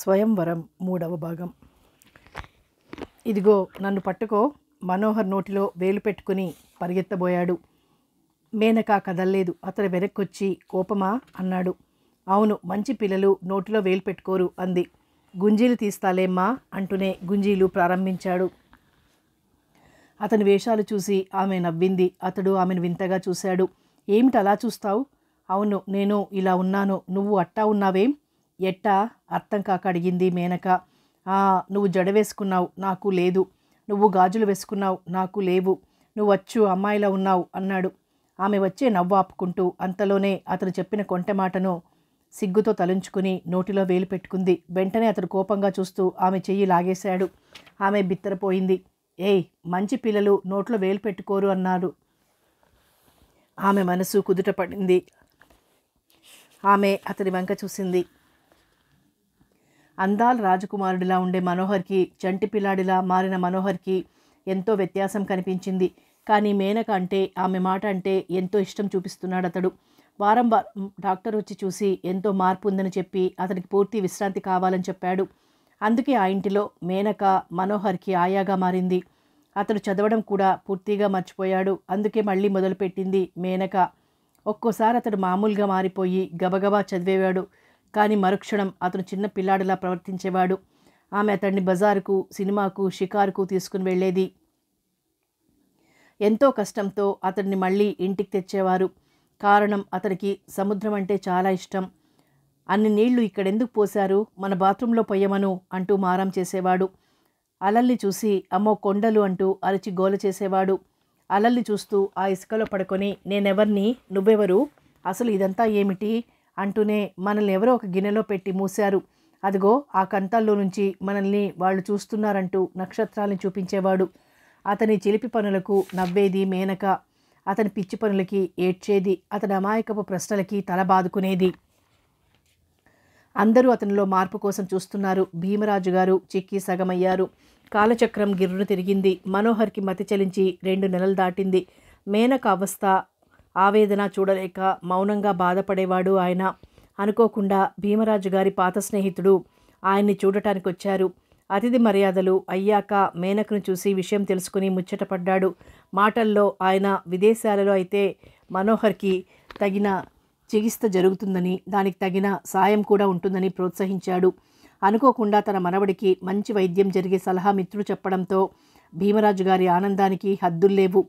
స్వయంవరం మూడవ భాగం ఇదిగో నన్ను పట్టుకో మనోహర్ నోటిలో వేలు పెట్టుకుని పరిగెత్తబోయాడు మేనకా కదల్లేదు అతను వెనక్కొచ్చి కోపమా అన్నాడు అవును మంచి పిల్లలు నోటిలో వేలు పెట్టుకోరు అంది గుంజీలు తీస్తాలేమ్మా అంటూనే గుంజీలు ప్రారంభించాడు అతని వేషాలు చూసి ఆమె నవ్వింది అతడు ఆమెను వింతగా చూశాడు ఏమిటి అలా చూస్తావు అవును నేను ఇలా ఉన్నాను నువ్వు అట్టా ఉన్నావేం ఎట్టా అర్థం కాక అడిగింది మేనక నువ్వు జడ వేసుకున్నావు నాకు లేదు నువ్వు గాజులు వేసుకున్నావు నాకు లేవు నువ్వు వచ్చు అమ్మాయిలా ఉన్నావు అన్నాడు ఆమె వచ్చే నవ్వు ఆపుకుంటూ అంతలోనే అతను చెప్పిన కొంటె మాటను సిగ్గుతో తలుంచుకుని నోటిలో వేలు పెట్టుకుంది వెంటనే అతడు కోపంగా చూస్తూ ఆమె చెయ్యి లాగేశాడు ఆమె బిత్తరపోయింది ఏయ్ మంచి పిల్లలు నోట్లో వేలు పెట్టుకోరు అన్నారు ఆమె మనసు కుదుట పడింది ఆమె అతడి వెంక చూసింది అందాల్ రాజకుమారుడిలా ఉండే మనోహర్కి చంటి పిల్లాడిలా మారిన మనోహర్కి ఎంతో వ్యత్యాసం కనిపించింది కానీ మేనక అంటే ఆమె మాట అంటే ఎంతో ఇష్టం చూపిస్తున్నాడు అతడు వారం వారం డాక్టర్ వచ్చి చూసి ఎంతో మార్పు ఉందని చెప్పి అతనికి పూర్తి విశ్రాంతి కావాలని చెప్పాడు అందుకే ఆ ఇంటిలో మేనక మనోహర్కి ఆయాగా మారింది అతడు చదవడం కూడా పూర్తిగా మర్చిపోయాడు అందుకే మళ్ళీ మొదలుపెట్టింది మేనక ఒక్కోసారి అతడు మామూలుగా మారిపోయి గబగబా చదివేవాడు కానీ మరుక్షణం అతను చిన్న పిల్లాడిలా ప్రవర్తించేవాడు ఆమె అతన్ని బజారుకు సినిమాకు షికారుకు తీసుకుని వెళ్ళేది ఎంతో కష్టంతో అతన్ని మళ్ళీ ఇంటికి తెచ్చేవారు కారణం అతనికి సముద్రం అంటే చాలా ఇష్టం అన్ని నీళ్లు ఇక్కడెందుకు పోశారు మన బాత్రూంలో పొయ్యమను అంటూ మారం చేసేవాడు అలల్ని చూసి అమ్మో కొండలు అంటూ అరిచి గోల చేసేవాడు అలల్ని చూస్తూ ఆ ఇసుకలో పడుకొని నేనెవర్ని నువ్వెవరు అసలు ఇదంతా ఏమిటి అంటూనే మనల్ని ఎవరో ఒక గిన్నెలో పెట్టి మూశారు అదిగో ఆ కంతాల్లో నుంచి మనల్ని వాళ్ళు చూస్తున్నారంటూ నక్షత్రాలను చూపించేవాడు అతని చిలిపి పనులకు నవ్వేది మేనక అతని పిచ్చి పనులకి ఏడ్చేది అతని అమాయకపు ప్రశ్నలకి తల బాదుకునేది అందరూ అతనిలో మార్పు కోసం చూస్తున్నారు భీమరాజు గారు చిక్కి సగమయ్యారు కాలచక్రం గిర్రును తిరిగింది మనోహర్కి మతి చలించి రెండు నెలలు దాటింది మేనక అవస్థ ఆవేదన చూడలేక మౌనంగా బాధపడేవాడు ఆయన అనుకోకుండా భీమరాజు గారి పాత స్నేహితుడు ఆయన్ని చూడటానికి వచ్చారు అతిథి మర్యాదలు అయ్యాక మేనకును చూసి విషయం తెలుసుకుని ముచ్చటపడ్డాడు మాటల్లో ఆయన విదేశాలలో అయితే మనోహర్కి తగిన చికిత్స జరుగుతుందని దానికి తగిన సాయం కూడా ఉంటుందని ప్రోత్సహించాడు అనుకోకుండా తన మనవడికి మంచి వైద్యం జరిగే సలహా మిత్రుడు చెప్పడంతో భీమరాజు గారి ఆనందానికి హద్దుల్లేవు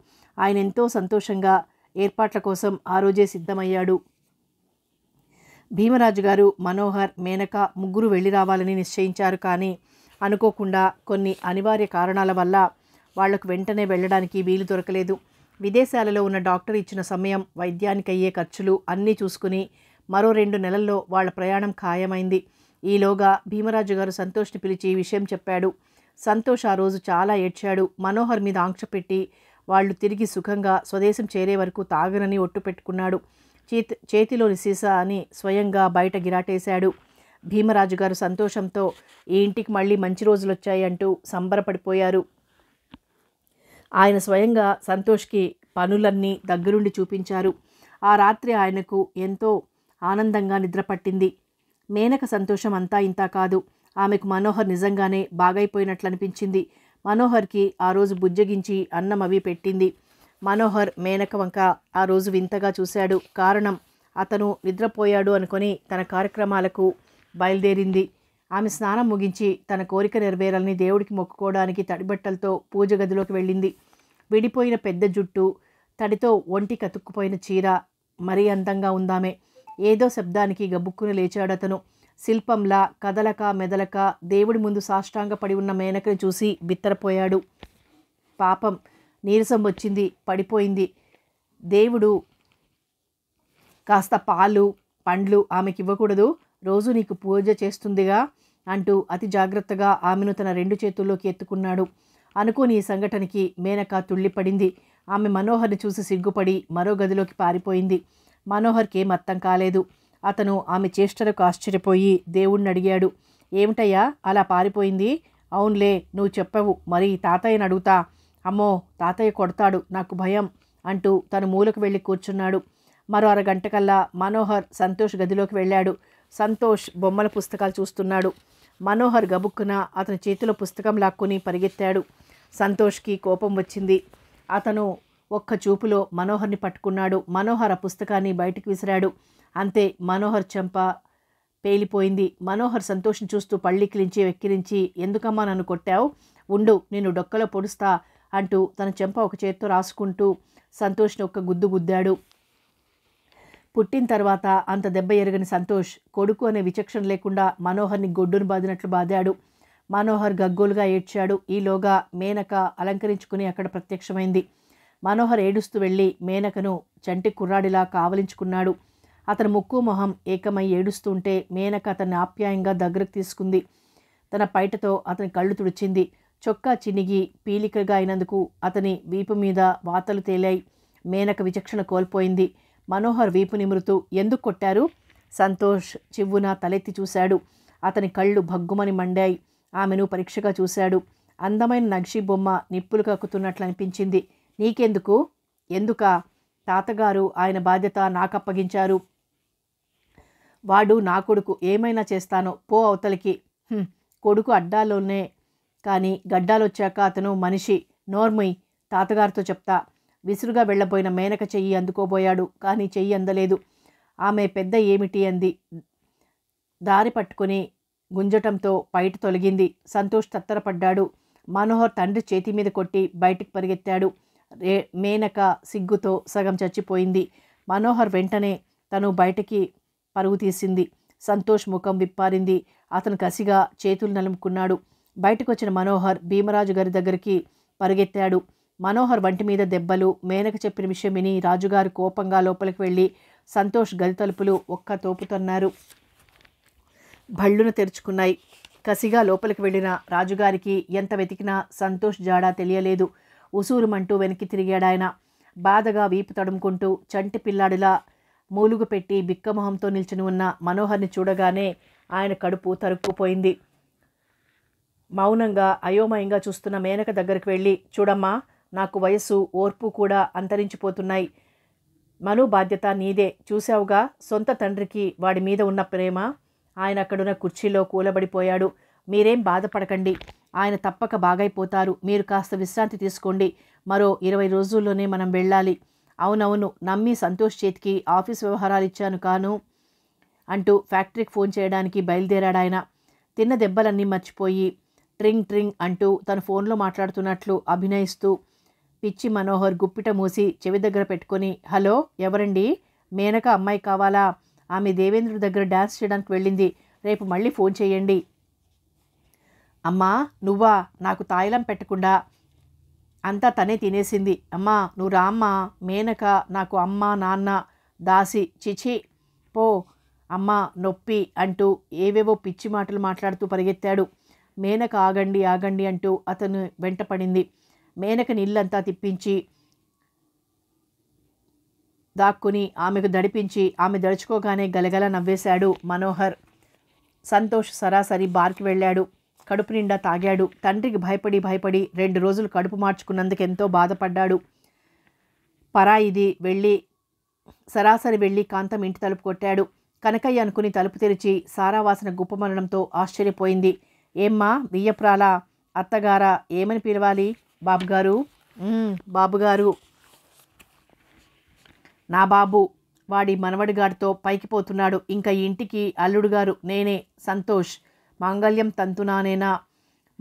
ఆయన ఎంతో సంతోషంగా ఏర్పాట్ల కోసం ఆ రోజే సిద్ధమయ్యాడు భీమరాజు గారు మనోహర్ మేనక ముగ్గురు వెళ్ళి రావాలని నిశ్చయించారు కానీ అనుకోకుండా కొన్ని అనివార్య కారణాల వల్ల వాళ్లకు వెంటనే వెళ్ళడానికి వీలు దొరకలేదు విదేశాలలో ఉన్న డాక్టర్ ఇచ్చిన సమయం వైద్యానికి అయ్యే ఖర్చులు అన్నీ చూసుకుని మరో రెండు నెలల్లో వాళ్ళ ప్రయాణం ఖాయమైంది ఈలోగా భీమరాజు గారు సంతోష్ని పిలిచి విషయం చెప్పాడు సంతోష్ ఆ రోజు చాలా ఏడ్చాడు మనోహర్ మీద ఆంక్ష పెట్టి వాళ్ళు తిరిగి సుఖంగా స్వదేశం చేరే వరకు తాగనని ఒట్టు పెట్టుకున్నాడు చేతి చేతిలోని సీసా అని స్వయంగా బయట గిరాటేశాడు భీమరాజు గారు సంతోషంతో ఈ ఇంటికి మళ్ళీ మంచి రోజులు వచ్చాయి అంటూ సంబరపడిపోయారు ఆయన స్వయంగా సంతోష్కి పనులన్నీ దగ్గరుండి చూపించారు ఆ రాత్రి ఆయనకు ఎంతో ఆనందంగా నిద్రపట్టింది మేనక సంతోషం అంతా ఇంతా కాదు ఆమెకు మనోహర్ నిజంగానే బాగైపోయినట్లు అనిపించింది మనోహర్కి ఆ రోజు బుజ్జగించి అన్నం అవి పెట్టింది మనోహర్ మేనక వంక ఆ రోజు వింతగా చూశాడు కారణం అతను నిద్రపోయాడు అనుకొని తన కార్యక్రమాలకు బయలుదేరింది ఆమె స్నానం ముగించి తన కోరిక నెరవేరాలని దేవుడికి మొక్కుకోవడానికి తడిబట్టలతో పూజ గదిలోకి వెళ్ళింది విడిపోయిన పెద్ద జుట్టు తడితో ఒంటి కతుక్కుపోయిన చీర మరీ అందంగా ఉందామే ఏదో శబ్దానికి గబుక్కుని లేచాడు అతను శిల్పంలా కదలక మెదలక దేవుడి ముందు సాష్టాంగపడి ఉన్న మేనకను చూసి బిత్తరపోయాడు పాపం నీరసం వచ్చింది పడిపోయింది దేవుడు కాస్త పాలు పండ్లు ఆమెకి ఇవ్వకూడదు రోజు నీకు పూజ చేస్తుందిగా అంటూ అతి జాగ్రత్తగా ఆమెను తన రెండు చేతుల్లోకి ఎత్తుకున్నాడు అనుకోని ఈ సంఘటనకి మేనక తుళ్ళిపడింది ఆమె మనోహర్ని చూసి సిగ్గుపడి మరో గదిలోకి పారిపోయింది మనోహర్కి ఏం అర్థం కాలేదు అతను ఆమె చేష్టలకు ఆశ్చర్యపోయి దేవుణ్ణి అడిగాడు ఏమిటయ్యా అలా పారిపోయింది అవునులే నువ్వు చెప్పవు మరి తాతయ్యని అడుగుతా అమ్మో తాతయ్య కొడతాడు నాకు భయం అంటూ తను మూలకు వెళ్ళి కూర్చున్నాడు మరో అరగంటకల్లా మనోహర్ సంతోష్ గదిలోకి వెళ్ళాడు సంతోష్ బొమ్మల పుస్తకాలు చూస్తున్నాడు మనోహర్ గబుక్కున అతని చేతిలో పుస్తకం లాక్కుని పరిగెత్తాడు సంతోష్కి కోపం వచ్చింది అతను ఒక్క చూపులో మనోహర్ని పట్టుకున్నాడు మనోహర్ ఆ పుస్తకాన్ని బయటకు విసిరాడు అంతే మనోహర్ చెంప పేలిపోయింది మనోహర్ సంతోషం చూస్తూ పళ్ళికిలించి వెక్కిరించి ఎందుకమ్మా నన్ను కొట్టావు ఉండు నేను డొక్కలో పొడుస్తా అంటూ తన చెంప ఒక చేత్తో రాసుకుంటూ సంతోష్ని ఒక్క గుద్దు గుద్దాడు పుట్టిన తర్వాత అంత దెబ్బ ఎరగని సంతోష్ కొడుకు అనే విచక్షణ లేకుండా మనోహర్ని గొడ్డును బాదినట్లు బాదాడు మనోహర్ గగ్గోలుగా ఏడ్చాడు ఈలోగా మేనక అలంకరించుకుని అక్కడ ప్రత్యక్షమైంది మనోహర్ ఏడుస్తూ వెళ్ళి మేనకను చంటి కుర్రాడిలా కావలించుకున్నాడు అతని ముక్కు మొహం ఏకమై ఏడుస్తుంటే మేనక అతన్ని ఆప్యాయంగా దగ్గరకు తీసుకుంది తన పైటతో అతని కళ్ళు తుడిచింది చొక్కా చినిగి పీలికగా అయినందుకు అతని వీపు మీద వాతలు తేలాయి మేనక విచక్షణ కోల్పోయింది మనోహర్ వీపు నిమృతూ ఎందుకు కొట్టారు సంతోష్ చివ్వున తలెత్తి చూశాడు అతని కళ్ళు భగ్గుమని మండాయి ఆమెను పరీక్షగా చూశాడు అందమైన నక్షి బొమ్మ నిప్పులు కక్కుతున్నట్లు అనిపించింది నీకెందుకు ఎందుక తాతగారు ఆయన బాధ్యత నాకప్పగించారు వాడు నా కొడుకు ఏమైనా చేస్తాను పో అవతలికి కొడుకు అడ్డాలోనే కానీ గడ్డాలొచ్చాక అతను మనిషి నోర్మయ్ తాతగారితో చెప్తా విసురుగా వెళ్లబోయిన మేనక చెయ్యి అందుకోబోయాడు కానీ చెయ్యి అందలేదు ఆమె పెద్ద ఏమిటి అంది దారి పట్టుకుని గుంజటంతో బయట తొలగింది సంతోష్ తత్తరపడ్డాడు మనోహర్ తండ్రి చేతి మీద కొట్టి బయటికి పరిగెత్తాడు రే మేనక సిగ్గుతో సగం చచ్చిపోయింది మనోహర్ వెంటనే తను బయటికి పరుగు తీసింది సంతోష్ ముఖం విప్పారింది అతను కసిగా చేతులు నలుముకున్నాడు బయటకొచ్చిన మనోహర్ భీమరాజు గారి దగ్గరికి పరుగెత్తాడు మనోహర్ వంటి మీద దెబ్బలు మేనక చెప్పిన విషయం విని రాజుగారు కోపంగా లోపలికి వెళ్ళి సంతోష్ గది తలుపులు ఒక్క తోపుతన్నారు భళ్ళును తెరుచుకున్నాయి కసిగా లోపలికి వెళ్ళిన రాజుగారికి ఎంత వెతికినా సంతోష్ జాడా తెలియలేదు ఉసూరుమంటూ వెనక్కి తిరిగాడాయన బాధగా వీపు తడుముకుంటూ చంటి పిల్లాడిలా మూలుగు పెట్టి బిక్కమొహంతో నిల్చుని ఉన్న మనోహర్ని చూడగానే ఆయన కడుపు తరుక్కుపోయింది మౌనంగా అయోమయంగా చూస్తున్న మేనక దగ్గరికి వెళ్ళి చూడమ్మా నాకు వయస్సు ఓర్పు కూడా అంతరించిపోతున్నాయి మను బాధ్యత నీదే చూశావుగా సొంత తండ్రికి వాడి మీద ఉన్న ప్రేమ ఆయన అక్కడున్న కుర్చీలో కూలబడిపోయాడు మీరేం బాధపడకండి ఆయన తప్పక బాగైపోతారు మీరు కాస్త విశ్రాంతి తీసుకోండి మరో ఇరవై రోజుల్లోనే మనం వెళ్ళాలి అవునవును నమ్మి సంతోష్ చేతికి ఆఫీస్ వ్యవహారాలు ఇచ్చాను కాను అంటూ ఫ్యాక్టరీకి ఫోన్ చేయడానికి బయలుదేరాడు ఆయన తిన్న దెబ్బలన్నీ మర్చిపోయి ట్రింగ్ ట్రింగ్ అంటూ తన ఫోన్లో మాట్లాడుతున్నట్లు అభినయిస్తూ పిచ్చి మనోహర్ గుప్పిట మూసి చెవి దగ్గర పెట్టుకొని హలో ఎవరండి మేనక అమ్మాయి కావాలా ఆమె దేవేంద్ర దగ్గర డ్యాన్స్ చేయడానికి వెళ్ళింది రేపు మళ్ళీ ఫోన్ చేయండి అమ్మా నువ్వా నాకు తాయిలం పెట్టకుండా అంతా తనే తినేసింది అమ్మా నువ్వు రామ్మ మేనక నాకు అమ్మ నాన్న దాసి చిచి పో అమ్మ నొప్పి అంటూ ఏవేవో పిచ్చి మాటలు మాట్లాడుతూ పరిగెత్తాడు మేనక ఆగండి ఆగండి అంటూ అతను వెంట పడింది మేనక నీళ్ళంతా తిప్పించి దాక్కుని ఆమెకు దడిపించి ఆమె దడుచుకోగానే గలగల నవ్వేశాడు మనోహర్ సంతోష్ సరాసరి బార్కి వెళ్ళాడు కడుపు నిండా తాగాడు తండ్రికి భయపడి భయపడి రెండు రోజులు కడుపు మార్చుకున్నందుకు ఎంతో బాధపడ్డాడు పరాయిది వెళ్ళి సరాసరి వెళ్ళి కాంతం ఇంటి తలుపు కొట్టాడు కనకయ్య అనుకుని తలుపు తెరిచి సారావాసన గుప్పమనడంతో ఆశ్చర్యపోయింది ఏమ్మా వియ్యప్రాల అత్తగారా ఏమని పిలవాలి బాబుగారు బాబుగారు నా బాబు వాడి మనవడిగాడితో పైకి పోతున్నాడు ఇంకా ఇంటికి అల్లుడుగారు నేనే సంతోష్ మాంగళ్యం తంతునానేనా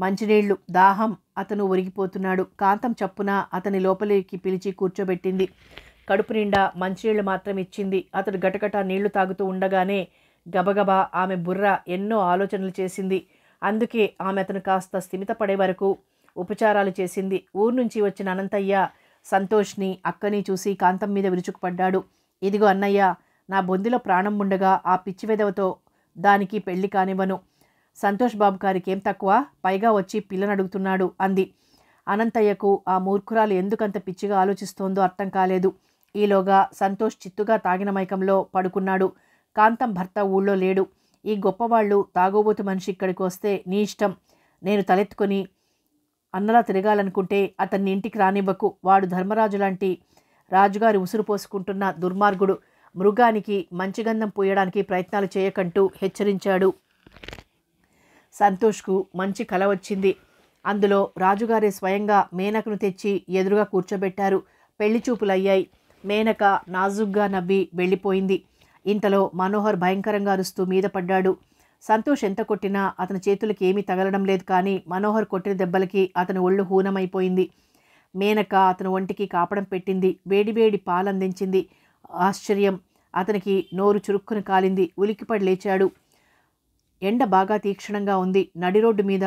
మంచినీళ్లు దాహం అతను ఒరిగిపోతున్నాడు కాంతం చప్పున అతని లోపలికి పిలిచి కూర్చోబెట్టింది కడుపు నిండా మంచినీళ్లు మాత్రం ఇచ్చింది అతడు గటగట నీళ్లు తాగుతూ ఉండగానే గబగబా ఆమె బుర్ర ఎన్నో ఆలోచనలు చేసింది అందుకే ఆమె అతను కాస్త స్థిమితపడే వరకు ఉపచారాలు చేసింది ఊరు నుంచి వచ్చిన అనంతయ్య సంతోష్ని అక్కని చూసి కాంతం మీద విరుచుకుపడ్డాడు ఇదిగో అన్నయ్య నా బొందిలో ప్రాణం ఉండగా ఆ పిచ్చివెదవతో దానికి పెళ్లి కానివ్వను సంతోష్ బాబు గారికి ఏం తక్కువ పైగా వచ్చి పిల్లనడుగుతున్నాడు అంది అనంతయ్యకు ఆ మూర్ఖురాలు ఎందుకంత పిచ్చిగా ఆలోచిస్తోందో అర్థం కాలేదు ఈలోగా సంతోష్ చిత్తుగా తాగిన మైకంలో పడుకున్నాడు కాంతం భర్త ఊళ్ళో లేడు ఈ గొప్పవాళ్ళు తాగోబోతు మనిషి ఇక్కడికి వస్తే నీ ఇష్టం నేను తలెత్తుకొని అన్నలా తిరగాలనుకుంటే అతన్ని ఇంటికి రానివ్వకు వాడు ధర్మరాజు లాంటి రాజుగారి ఉసురు పోసుకుంటున్న దుర్మార్గుడు మృగానికి మంచిగంధం పూయడానికి ప్రయత్నాలు చేయకంటూ హెచ్చరించాడు సంతోష్కు మంచి కల వచ్చింది అందులో రాజుగారే స్వయంగా మేనకను తెచ్చి ఎదురుగా కూర్చోబెట్టారు పెళ్లి చూపులయ్యాయి మేనక నాజుగ్గా నవ్వి వెళ్ళిపోయింది ఇంతలో మనోహర్ భయంకరంగా అరుస్తూ మీద పడ్డాడు సంతోష్ ఎంత కొట్టినా అతని చేతులకి ఏమీ తగలడం లేదు కానీ మనోహర్ కొట్టిన దెబ్బలకి అతని ఒళ్ళు హూనమైపోయింది మేనక అతని ఒంటికి కాపడం పెట్టింది వేడివేడి పాలందించింది ఆశ్చర్యం అతనికి నోరు చురుక్కును కాలింది ఉలికిపడి లేచాడు ఎండ బాగా తీక్షణంగా ఉంది నడి రోడ్డు మీద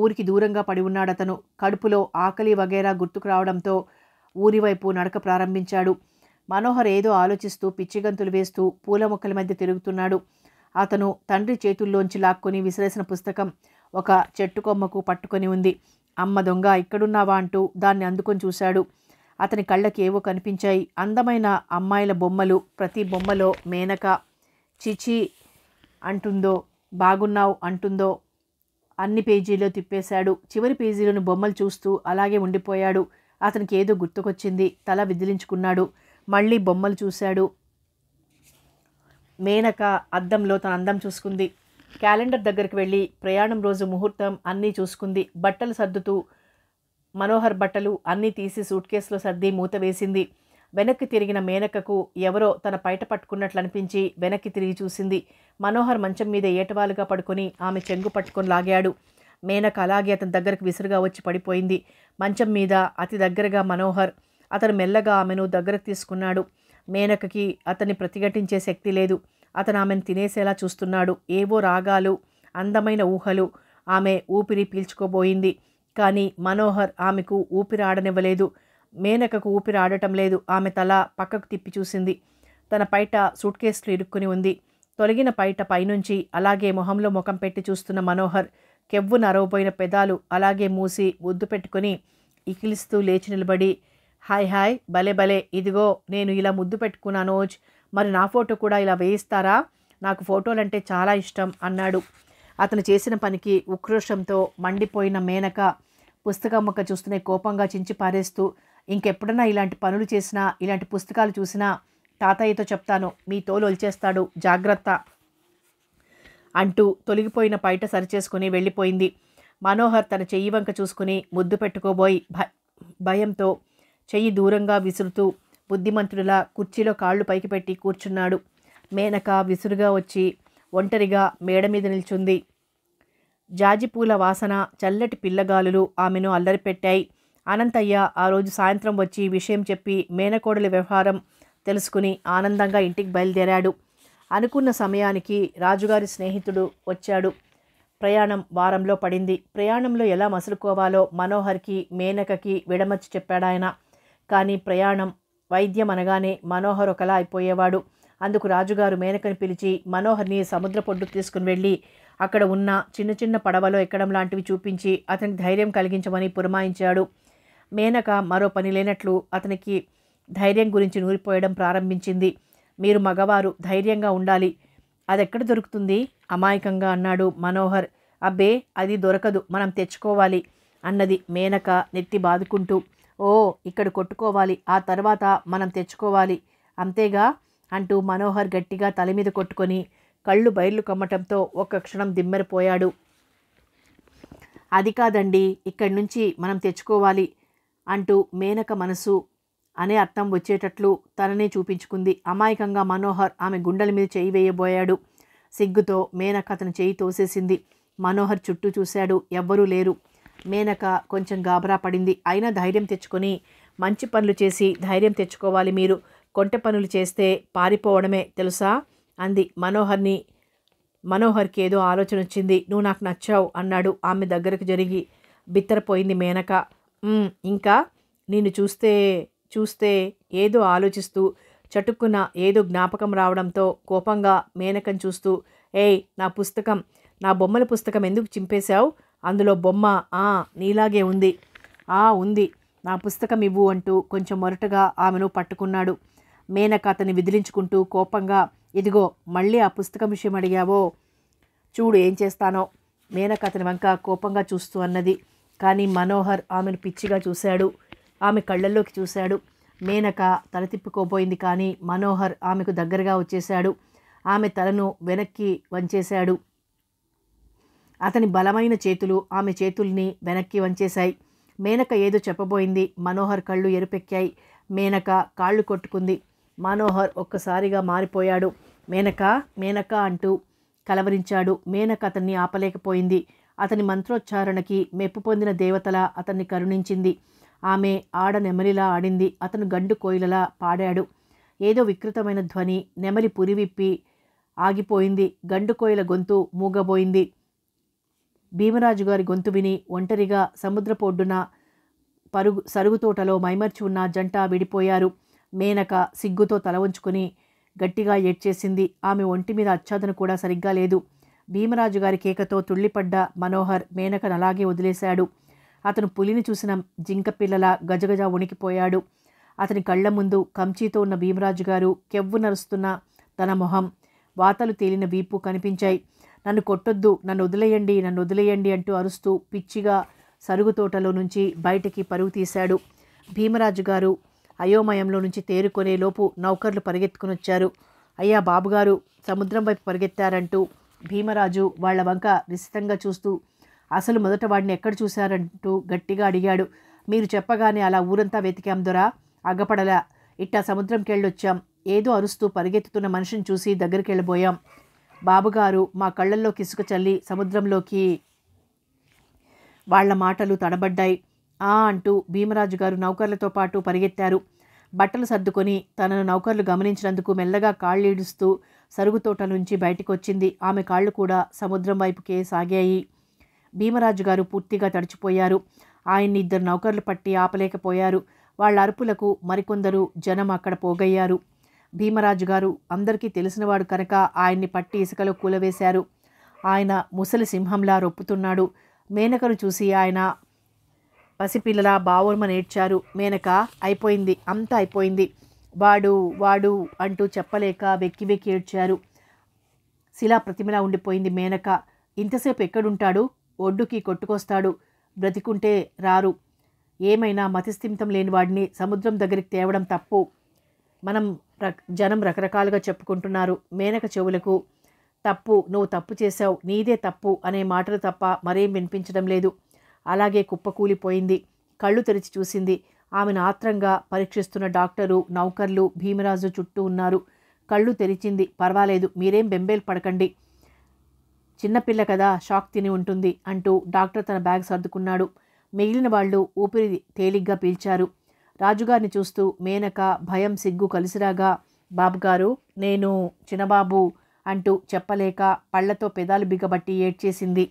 ఊరికి దూరంగా పడి ఉన్నాడతను కడుపులో ఆకలి వగేరా గుర్తుకు రావడంతో ఊరివైపు నడక ప్రారంభించాడు మనోహర్ ఏదో ఆలోచిస్తూ పిచ్చిగంతులు వేస్తూ పూల మొక్కల మధ్య తిరుగుతున్నాడు అతను తండ్రి చేతుల్లోంచి లాక్కొని విసిరేసిన పుస్తకం ఒక చెట్టు కొమ్మకు పట్టుకొని ఉంది అమ్మ దొంగ ఇక్కడున్నావా అంటూ దాన్ని అందుకొని చూశాడు అతని కళ్ళకి ఏవో కనిపించాయి అందమైన అమ్మాయిల బొమ్మలు ప్రతి బొమ్మలో మేనక చిచి అంటుందో బాగున్నావు అంటుందో అన్ని పేజీలో తిప్పేశాడు చివరి పేజీలోని బొమ్మలు చూస్తూ అలాగే ఉండిపోయాడు అతనికి ఏదో గుర్తుకొచ్చింది తల విదిలించుకున్నాడు మళ్ళీ బొమ్మలు చూశాడు మేనక అద్దంలో తన అందం చూసుకుంది క్యాలెండర్ దగ్గరికి వెళ్ళి ప్రయాణం రోజు ముహూర్తం అన్నీ చూసుకుంది బట్టలు సర్దుతూ మనోహర్ బట్టలు అన్నీ తీసి సూట్ కేసులో సర్ది మూత వేసింది వెనక్కి తిరిగిన మేనకకు ఎవరో తన పైట పట్టుకున్నట్లు అనిపించి వెనక్కి తిరిగి చూసింది మనోహర్ మంచం మీద ఏటవాలుగా పడుకొని ఆమె చెంగు పట్టుకొని లాగాడు మేనక అలాగే అతని దగ్గరకు విసురుగా వచ్చి పడిపోయింది మంచం మీద అతి దగ్గరగా మనోహర్ అతను మెల్లగా ఆమెను దగ్గరకు తీసుకున్నాడు మేనకకి అతన్ని ప్రతిఘటించే శక్తి లేదు అతను ఆమెను తినేసేలా చూస్తున్నాడు ఏవో రాగాలు అందమైన ఊహలు ఆమె ఊపిరి పీల్చుకోబోయింది కానీ మనోహర్ ఆమెకు ఊపిరి ఆడనివ్వలేదు మేనకకు ఊపిరి ఆడటం లేదు ఆమె తల పక్కకు తిప్పి చూసింది తన పైట సూట్ కేసులు ఇరుక్కుని ఉంది తొలగిన పైట పైనుంచి అలాగే మొహంలో ముఖం పెట్టి చూస్తున్న మనోహర్ కెవ్వు నరవబోయిన పెదాలు అలాగే మూసి ముద్దు పెట్టుకుని ఇకిలిస్తూ లేచి నిలబడి హాయ్ హాయ్ భలే భలే ఇదిగో నేను ఇలా ముద్దు పెట్టుకున్నానోజ్ మరి నా ఫోటో కూడా ఇలా వేయిస్తారా నాకు ఫోటోలంటే చాలా ఇష్టం అన్నాడు అతను చేసిన పనికి ఉక్రోషంతో మండిపోయిన మేనక పుస్తకమ్మక చూస్తూనే కోపంగా చించి పారేస్తూ ఇంకెప్పుడన్నా ఇలాంటి పనులు చేసినా ఇలాంటి పుస్తకాలు చూసినా తాతయ్యతో చెప్తాను మీ తోలు ఒలిచేస్తాడు జాగ్రత్త అంటూ తొలగిపోయిన పైట సరిచేసుకుని వెళ్ళిపోయింది మనోహర్ తన చెయ్యి వంక చూసుకుని ముద్దు పెట్టుకోబోయి భయంతో చెయ్యి దూరంగా విసురుతూ బుద్ధిమంతుడిలా కుర్చీలో కాళ్ళు పైకి పెట్టి కూర్చున్నాడు మేనక విసురుగా వచ్చి ఒంటరిగా మేడ మీద నిల్చుంది జాజిపూల వాసన చల్లటి పిల్లగాలులు ఆమెను అల్లరిపెట్టాయి అనంతయ్య ఆ రోజు సాయంత్రం వచ్చి విషయం చెప్పి మేనకోడలి వ్యవహారం తెలుసుకుని ఆనందంగా ఇంటికి బయలుదేరాడు అనుకున్న సమయానికి రాజుగారి స్నేహితుడు వచ్చాడు ప్రయాణం వారంలో పడింది ప్రయాణంలో ఎలా మసులుకోవాలో మనోహర్కి మేనకకి విడమచ్చి చెప్పాడాయన కానీ ప్రయాణం వైద్యం అనగానే మనోహర్ ఒకలా అయిపోయేవాడు అందుకు రాజుగారు మేనకని పిలిచి మనోహర్ని సముద్ర పొడ్డుకు తీసుకుని వెళ్ళి అక్కడ ఉన్న చిన్న చిన్న పడవలో ఎక్కడం లాంటివి చూపించి అతనికి ధైర్యం కలిగించమని పురమాయించాడు మేనక మరో పని లేనట్లు అతనికి ధైర్యం గురించి నూరిపోయడం ప్రారంభించింది మీరు మగవారు ధైర్యంగా ఉండాలి అదెక్కడ దొరుకుతుంది అమాయకంగా అన్నాడు మనోహర్ అబ్బే అది దొరకదు మనం తెచ్చుకోవాలి అన్నది మేనక నెత్తి బాదుకుంటూ ఓ ఇక్కడ కొట్టుకోవాలి ఆ తర్వాత మనం తెచ్చుకోవాలి అంతేగా అంటూ మనోహర్ గట్టిగా తల మీద కొట్టుకొని కళ్ళు బయర్లు కమ్మటంతో ఒక్క క్షణం దిమ్మెరిపోయాడు అది కాదండి ఇక్కడి నుంచి మనం తెచ్చుకోవాలి అంటూ మేనక మనసు అనే అర్థం వచ్చేటట్లు తననే చూపించుకుంది అమాయకంగా మనోహర్ ఆమె గుండెల మీద చేయి వేయబోయాడు సిగ్గుతో మేనక అతను చేయి తోసేసింది మనోహర్ చుట్టూ చూశాడు ఎవ్వరూ లేరు మేనక కొంచెం గాబరా పడింది అయినా ధైర్యం తెచ్చుకొని మంచి పనులు చేసి ధైర్యం తెచ్చుకోవాలి మీరు కొంట పనులు చేస్తే పారిపోవడమే తెలుసా అంది మనోహర్ని మనోహర్కి ఏదో ఆలోచన వచ్చింది నువ్వు నాకు నచ్చావు అన్నాడు ఆమె దగ్గరకు జరిగి బిత్తరపోయింది మేనక ఇంకా నిన్ను చూస్తే చూస్తే ఏదో ఆలోచిస్తూ చటుక్కున ఏదో జ్ఞాపకం రావడంతో కోపంగా మేనకం చూస్తూ ఏయ్ నా పుస్తకం నా బొమ్మల పుస్తకం ఎందుకు చింపేశావు అందులో బొమ్మ ఆ నీలాగే ఉంది ఆ ఉంది నా పుస్తకం ఇవ్వు అంటూ కొంచెం మొరటగా ఆమెను పట్టుకున్నాడు మేనక అతన్ని విదిలించుకుంటూ కోపంగా ఇదిగో మళ్ళీ ఆ పుస్తకం విషయం అడిగావో చూడు ఏం చేస్తానో మేనక అతని వంక కోపంగా చూస్తూ అన్నది కానీ మనోహర్ ఆమెను పిచ్చిగా చూశాడు ఆమె కళ్ళల్లోకి చూశాడు మేనక తల తిప్పుకోబోయింది కానీ మనోహర్ ఆమెకు దగ్గరగా వచ్చేశాడు ఆమె తలను వెనక్కి వంచేశాడు అతని బలమైన చేతులు ఆమె చేతుల్ని వెనక్కి వంచేశాయి మేనక ఏదో చెప్పబోయింది మనోహర్ కళ్ళు ఎరుపెక్కాయి మేనక కాళ్ళు కొట్టుకుంది మనోహర్ ఒక్కసారిగా మారిపోయాడు మేనక మేనక అంటూ కలవరించాడు మేనక అతన్ని ఆపలేకపోయింది అతని మంత్రోచ్చారణకి మెప్పు పొందిన దేవతల అతన్ని కరుణించింది ఆమె ఆడ నెమలిలా ఆడింది అతను గండు కోయిలలా పాడాడు ఏదో వికృతమైన ధ్వని నెమలి పురివిప్పి ఆగిపోయింది గండు కోయిల గొంతు మూగబోయింది భీమరాజు గారి గొంతు విని ఒంటరిగా సముద్రపొడ్డున పరుగు సరుగుతోటలో మైమర్చి ఉన్న జంట విడిపోయారు మేనక సిగ్గుతో తల ఉంచుకుని గట్టిగా ఏడ్చేసింది ఆమె ఒంటి మీద అచ్చాదన కూడా సరిగ్గా లేదు భీమరాజు గారి కేకతో తుళ్ళిపడ్డ మనోహర్ మేనకను అలాగే వదిలేశాడు అతను పులిని చూసిన జింకపిల్లల గజగజ ఉణికిపోయాడు అతని కళ్ల ముందు కంచీతో ఉన్న భీమరాజు గారు కెవ్వు నరుస్తున్న తన మొహం వాతలు తేలిన వీపు కనిపించాయి నన్ను కొట్టొద్దు నన్ను వదిలేయండి నన్ను వదిలేయండి అంటూ అరుస్తూ పిచ్చిగా సరుగు తోటలో నుంచి బయటికి పరుగు తీశాడు భీమరాజు గారు అయోమయంలో నుంచి తేరుకొనేలోపు నౌకర్లు పరిగెత్తుకుని వచ్చారు అయ్యా బాబుగారు సముద్రం వైపు పరిగెత్తారంటూ భీమరాజు వాళ్ల వంక విసితంగా చూస్తూ అసలు మొదట వాడిని ఎక్కడ చూశారంటూ గట్టిగా అడిగాడు మీరు చెప్పగానే అలా ఊరంతా వెతికాం దొరా అగ్గపడల ఇట్టా సముద్రంకి వెళ్ళొచ్చాం ఏదో అరుస్తూ పరిగెత్తుతున్న మనిషిని చూసి దగ్గరికి వెళ్ళబోయాం బాబుగారు మా కళ్ళల్లో కిసుక చల్లి సముద్రంలోకి వాళ్ల మాటలు తడబడ్డాయి ఆ అంటూ భీమరాజు గారు నౌకర్లతో పాటు పరిగెత్తారు బట్టలు సర్దుకొని తనను నౌకర్లు గమనించినందుకు మెల్లగా కాళ్ళీడుస్తూ సరుగు తోట నుంచి బయటికొచ్చింది ఆమె కాళ్ళు కూడా సముద్రం వైపుకే సాగాయి భీమరాజు గారు పూర్తిగా తడిచిపోయారు ఆయన్ని ఇద్దరు నౌకర్లు పట్టి ఆపలేకపోయారు వాళ్ళ అరుపులకు మరికొందరు జనం అక్కడ పోగయ్యారు భీమరాజు గారు అందరికీ తెలిసినవాడు కనుక ఆయన్ని పట్టి ఇసుకలో కూలవేశారు ఆయన ముసలి సింహంలా రొప్పుతున్నాడు మేనకను చూసి ఆయన పసిపిల్లల బావుర్మ నేడ్చారు మేనక అయిపోయింది అంతా అయిపోయింది వాడు వాడు అంటూ చెప్పలేక వెక్కి వెక్కి ఏడ్చారు శిలా ప్రతిమలా ఉండిపోయింది మేనక ఇంతసేపు ఎక్కడుంటాడు ఒడ్డుకి కొట్టుకొస్తాడు బ్రతికుంటే రారు ఏమైనా మతిస్థిమితం లేని వాడిని సముద్రం దగ్గరికి తేవడం తప్పు మనం జనం రకరకాలుగా చెప్పుకుంటున్నారు మేనక చెవులకు తప్పు నువ్వు తప్పు చేశావు నీదే తప్పు అనే మాటలు తప్ప మరేం వినిపించడం లేదు అలాగే కుప్పకూలిపోయింది కళ్ళు తెరిచి చూసింది ఆమెను ఆత్రంగా పరీక్షిస్తున్న డాక్టరు నౌకర్లు భీమరాజు చుట్టూ ఉన్నారు కళ్ళు తెరిచింది పర్వాలేదు మీరేం బెంబేలు పడకండి చిన్నపిల్ల కదా షాక్ తిని ఉంటుంది అంటూ డాక్టర్ తన బ్యాగ్ సర్దుకున్నాడు మిగిలిన వాళ్ళు ఊపిరి తేలిగ్గా పీల్చారు రాజుగారిని చూస్తూ మేనక భయం సిగ్గు కలిసిరాగా బాబుగారు నేను చిన్నబాబు అంటూ చెప్పలేక పళ్లతో పెదాలు బిగబట్టి ఏడ్చేసింది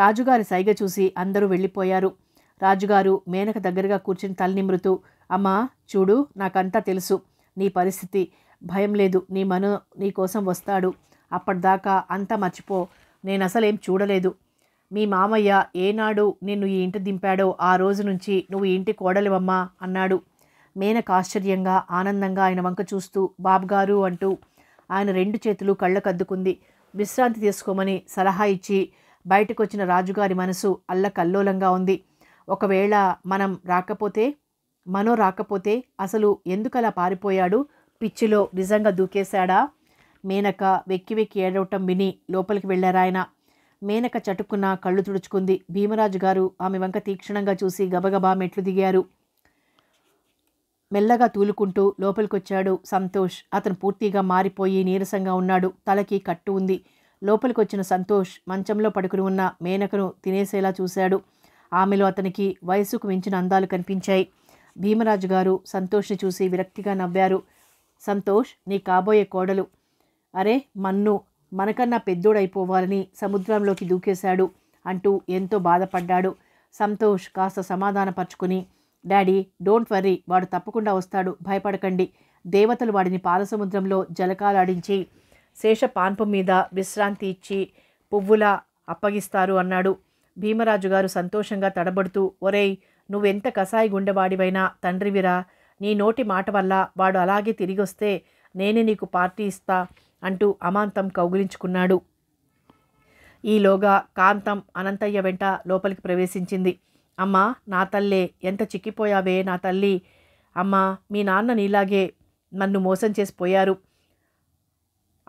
రాజుగారి సైగ చూసి అందరూ వెళ్ళిపోయారు రాజుగారు మేనక దగ్గరగా కూర్చుని తలనిమ్రుతూ అమ్మా చూడు నాకంతా తెలుసు నీ పరిస్థితి భయం లేదు నీ మను నీ కోసం వస్తాడు అప్పటిదాకా అంతా మర్చిపో నేను అసలేం చూడలేదు మీ మామయ్య ఏనాడు నిన్ను ఈ ఇంటి దింపాడో ఆ రోజు నుంచి నువ్వు ఈ ఇంటి కోడలివమ్మా అన్నాడు మేనక ఆశ్చర్యంగా ఆనందంగా ఆయన వంక చూస్తూ బాబుగారు అంటూ ఆయన రెండు చేతులు కళ్ళకద్దుకుంది విశ్రాంతి తీసుకోమని సలహా ఇచ్చి బయటకొచ్చిన రాజుగారి మనసు అల్లకల్లోలంగా ఉంది ఒకవేళ మనం రాకపోతే మనో రాకపోతే అసలు ఎందుకలా పారిపోయాడు పిచ్చిలో నిజంగా దూకేశాడా మేనక వెక్కి వెక్కి ఏడవటం విని లోపలికి వెళ్ళారాయన మేనక చటుక్కున్న కళ్ళు తుడుచుకుంది భీమరాజు గారు ఆమె వంక తీక్షణంగా చూసి గబగబా మెట్లు దిగారు మెల్లగా తూలుకుంటూ లోపలికొచ్చాడు సంతోష్ అతను పూర్తిగా మారిపోయి నీరసంగా ఉన్నాడు తలకి కట్టు ఉంది లోపలికొచ్చిన సంతోష్ మంచంలో పడుకుని ఉన్న మేనకను తినేసేలా చూశాడు ఆమెలో అతనికి వయసుకు మించిన అందాలు కనిపించాయి భీమరాజు గారు సంతోష్ని చూసి విరక్తిగా నవ్వారు సంతోష్ నీ కాబోయే కోడలు అరే మన్ను మనకన్నా పెద్దోడైపోవాలని సముద్రంలోకి దూకేశాడు అంటూ ఎంతో బాధపడ్డాడు సంతోష్ కాస్త సమాధానపరుచుకుని డాడీ డోంట్ వర్రీ వాడు తప్పకుండా వస్తాడు భయపడకండి దేవతలు వాడిని పాలసముద్రంలో జలకాలాడించి శేష పాన్పు మీద విశ్రాంతి ఇచ్చి పువ్వులా అప్పగిస్తారు అన్నాడు భీమరాజు గారు సంతోషంగా తడబడుతూ ఒరేయ్ నువ్వెంత కసాయి గుండెవాడివైనా తండ్రివిరా నీ నోటి మాట వల్ల వాడు అలాగే తిరిగొస్తే నేనే నీకు పార్టీ ఇస్తా అంటూ అమాంతం కౌగిలించుకున్నాడు ఈలోగా కాంతం అనంతయ్య వెంట లోపలికి ప్రవేశించింది అమ్మా నా తల్లే ఎంత చిక్కిపోయావే నా తల్లి అమ్మా మీ నాన్న నీలాగే నన్ను మోసం చేసిపోయారు